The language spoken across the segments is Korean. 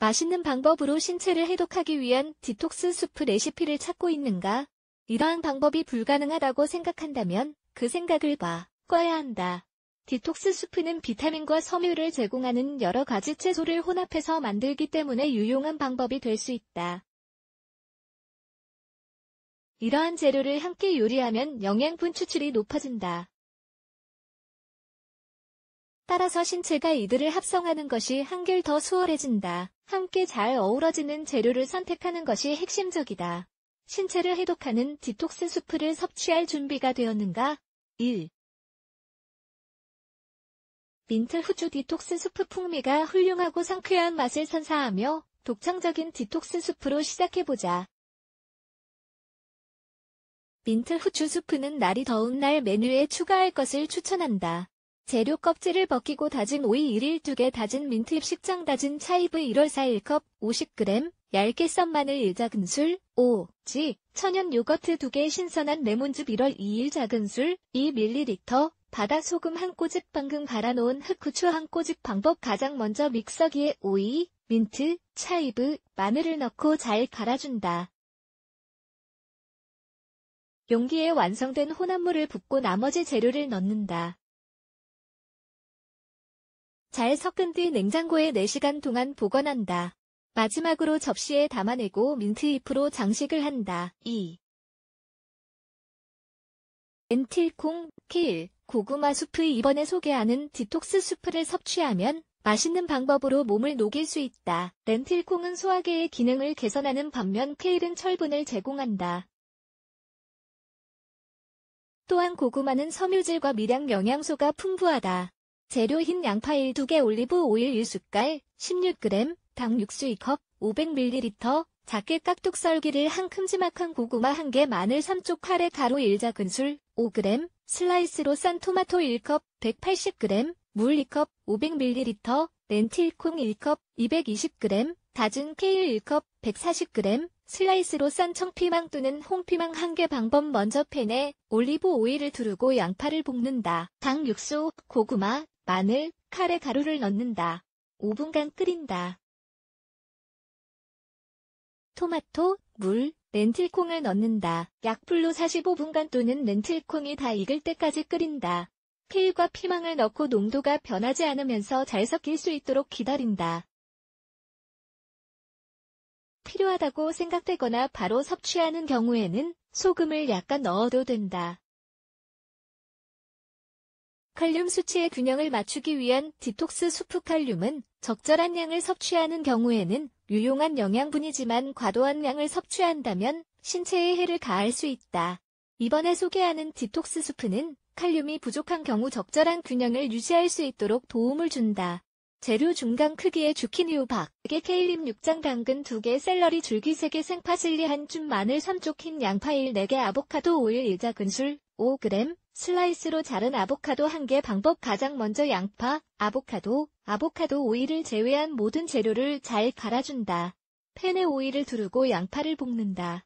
맛있는 방법으로 신체를 해독하기 위한 디톡스 수프 레시피를 찾고 있는가? 이러한 방법이 불가능하다고 생각한다면 그 생각을 봐. 꺼야 한다. 디톡스 수프는 비타민과 섬유를 제공하는 여러 가지 채소를 혼합해서 만들기 때문에 유용한 방법이 될 수 있다. 이러한 재료를 함께 요리하면 영양분 추출이 높아진다. 따라서 신체가 이들을 합성하는 것이 한결 더 수월해진다. 함께 잘 어우러지는 재료를 선택하는 것이 핵심적이다. 신체를 해독하는 디톡스 수프를 섭취할 준비가 되었는가? 1. 민트 후추 디톡스 수프 풍미가 훌륭하고 상쾌한 맛을 선사하며 독창적인 디톡스 수프로 시작해보자. 민트 후추 수프는 날이 더운 날 메뉴에 추가할 것을 추천한다. 재료 껍질을 벗기고 다진 오이 1일 2개 다진 민트 잎0장 다진 차이브 1월 4일 컵 50g 얇게 썬 마늘 1작은술 5, 지 천연 요거트 2개 신선한 레몬즙 1월 2일 작은술 2ml 바다 소금 한 꼬집 방금 갈아놓은 흑후추 한 꼬집 방법 가장 먼저 믹서기에 오이, 민트, 차이브, 마늘을 넣고 잘 갈아준다. 용기에 완성된 혼합물을 붓고 나머지 재료를 넣는다. 잘 섞은 뒤 냉장고에 4시간 동안 보관한다. 마지막으로 접시에 담아내고 민트잎으로 장식을 한다. 2. 엔틸콩, 케일, 고구마 수프 이번에 소개하는 디톡스 수프를 섭취하면 맛있는 방법으로 몸을 녹일 수 있다. 렌틸콩은 소화계의 기능을 개선하는 반면 케일은 철분을 제공한다. 또한 고구마는 섬유질과 미량 영양소가 풍부하다. 재료 흰 양파 1두개 올리브 오일 1숟갈 16g 당 육수 2컵 500ml 작게 깍둑 썰기를 한 큼지막한 고구마 1개 마늘 3쪽 카레 가루 1작은술 5g 슬라이스로 싼 토마토 1컵 180g 물 2컵 500ml 렌틸콩 1컵 220g 다진 케일 1컵 140g 슬라이스로 싼 청피망 또는 홍피망 1개 방법 먼저 팬에 올리브 오일을 두르고 양파를 볶는다. 당 육수, 고구마, 마늘, 카레 가루를 넣는다. 5분간 끓인다. 토마토, 물, 렌틸콩을 넣는다. 약불로 45분간 또는 렌틸콩이 다 익을 때까지 끓인다. 케일과 피망을 넣고 농도가 변하지 않으면서 잘 섞일 수 있도록 기다린다. 필요하다고 생각되거나 바로 섭취하는 경우에는 소금을 약간 넣어도 된다. 칼륨 수치의 균형을 맞추기 위한 디톡스 수프칼륨은 적절한 양을 섭취하는 경우에는 유용한 영양분이지만 과도한 양을 섭취한다면 신체에 해를 가할 수 있다. 이번에 소개하는 디톡스 수프는 칼륨이 부족한 경우 적절한 균형을 유지할 수 있도록 도움을 준다. 재료 중간 크기의 주키니우 박, 4개 케일림 6장 당근 2개 샐러리 줄기 3개 생파슬리 1줌 마늘 3쪽 흰 양파 1 4개 아보카도 오일 1작은술 5g 슬라이스로 자른 아보카도 한 개 방법 가장 먼저 양파, 아보카도, 아보카도 오일을 제외한 모든 재료를 잘 갈아준다. 팬에 오일을 두르고 양파를 볶는다.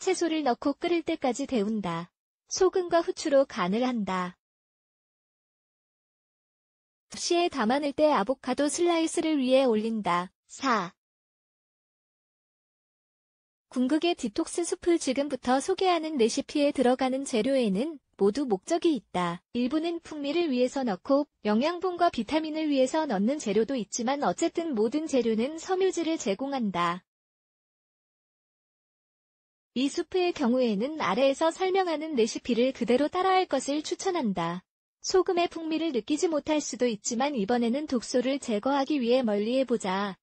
채소를 넣고 끓일 때까지 데운다. 소금과 후추로 간을 한다. 시에 담아낼 때 아보카도 슬라이스를 위에 올린다. 4. 궁극의 디톡스 숲을 지금부터 소개하는 레시피에 들어가는 재료에는 모두 목적이 있다. 일부는 풍미를 위해서 넣고 영양분과 비타민을 위해서 넣는 재료도 있지만 어쨌든 모든 재료는 섬유질을 제공한다. 이 수프의 경우에는 아래에서 설명하는 레시피를 그대로 따라할 것을 추천한다. 소금의 풍미를 느끼지 못할 수도 있지만 이번에는 독소를 제거하기 위해 멀리해보자.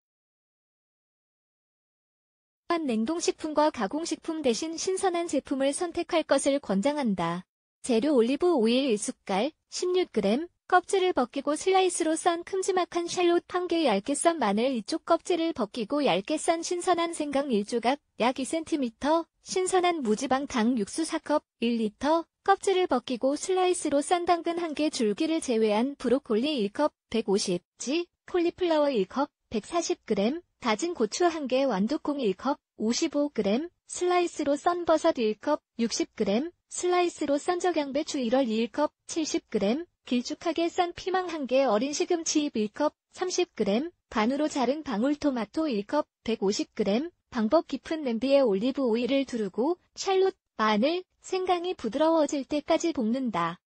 한 냉동식품과 가공식품 대신 신선한 제품을 선택할 것을 권장한다. 재료 올리브 오일 1숟갈, 16g, 껍질을 벗기고 슬라이스로 썬 큼지막한 샬롯 한개 얇게 썬 마늘 이쪽 껍질을 벗기고 얇게 썬 신선한 생강 1조각, 약 2cm, 신선한 무지방 당 육수 4컵, 1리터, 껍질을 벗기고 슬라이스로 썬 당근 한개 줄기를 제외한 브로콜리 1컵, 150g, 콜리플라워 1컵, 140g, 다진 고추 1개, 완두콩 1컵, 55g, 슬라이스로 썬 버섯 1컵, 60g, 슬라이스로 썬 적양배추 1월 2컵 70g, 길쭉하게 썬 피망 1개, 어린 시금치 1컵, 30g, 반으로 자른 방울토마토 1컵, 150g, 방법 깊은 냄비에 올리브 오일을 두르고 샬롯, 마늘, 생강이 부드러워질 때까지 볶는다.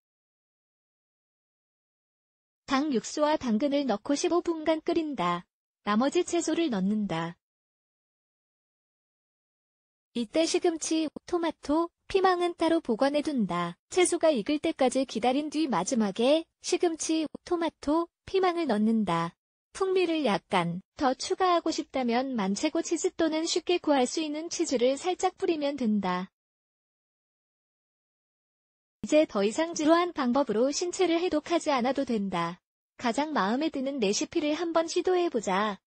당 육수와 당근을 넣고 15분간 끓인다. 나머지 채소를 넣는다. 이때 시금치, 토마토, 피망은 따로 보관해둔다. 채소가 익을 때까지 기다린 뒤 마지막에 시금치, 토마토, 피망을 넣는다. 풍미를 약간 더 추가하고 싶다면 만채고 치즈 또는 쉽게 구할 수 있는 치즈를 살짝 뿌리면 된다. 이제 더 이상 지루한 방법으로 신체를 해독하지 않아도 된다. 가장 마음에 드는 레시피를 한번 시도해보자.